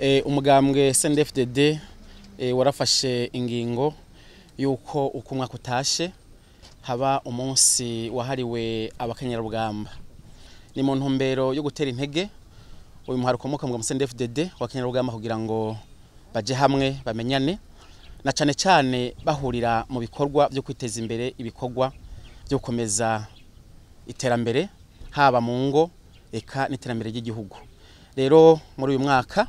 Eh, umugambwe SNDFDD eh, warafashe ingingo y'uko ukumwa kutashe haba umunsi wahariwe abakenyerarugamba ni mu ntumbero yo gutera intege uyu muhari ukomoka mu SNDFDD abakenyerarugamba kugira ngo baje hamwe bamenyane na cyane cyane bahurira mu bikorwa byo kwiteza imbere ibikorwa byo gukomeza iterambere haba mu ngo eka n'iterambere ry'igihugu rero muri uyu mwaka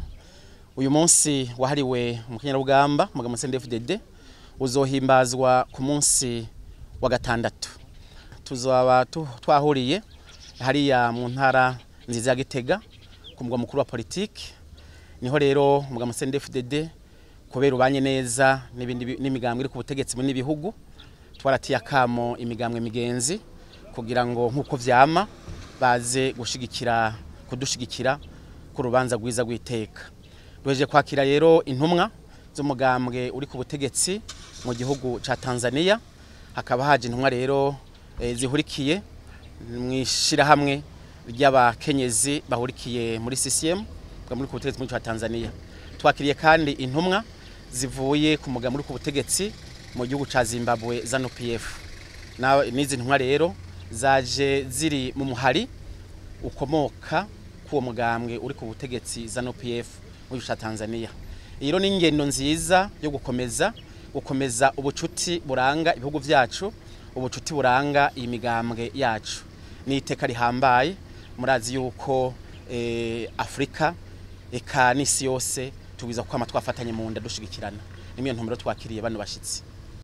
uyu munsi wahariwe umukenyarugamba amagambo CNDD-FDD uzohimbazwa ku munsi wa gatandatu tuzaba twahuriye hariya mu ntara nziza ya Gitega ku mugwa mukuru wa politiki niho rero umugambo CNDD-FDD kubera ubanye neza n'imigambwe iri ku butegetsi muri n'ibihugu twaratiye akamo imigambwe migenzi kugira ngo nk'uko byama baze gushyigikira kudushyigikira ku rubanza rwiza rw'iteka duheje kwakira rero intumwa z'umugambwe uri ku butegetsi mu gihugu cya tanzania hakaba haje intumwa rero eh, zihurikiye mu ishyirahamwe ry'abakenyezi bahurikiye muri CCM muri ku butegetsi cya Tanzania twakiriye kandi intumwa zivuye ku mugabo muri ku butegetsi mu gihugu cya Zimbabwe ZANU PF n'izi ntumwa rero zaje ziri mu muhari ukomoka ku uwo mugambwe uri ku butegetsi ZANU PF gusha tanzania iyo ni ingendo nziza yo gukomeza gukomeza ubucuti buranga ibihugu byacu ubucuti buranga iyi migambwe yacu ni iteka rihambaye murazi yuko eh, afurika eka n'isi yose tubwiza ko twaba twafatanye mu nda dushyigikirana niyo ntumbero twakiriye bano bashyitsi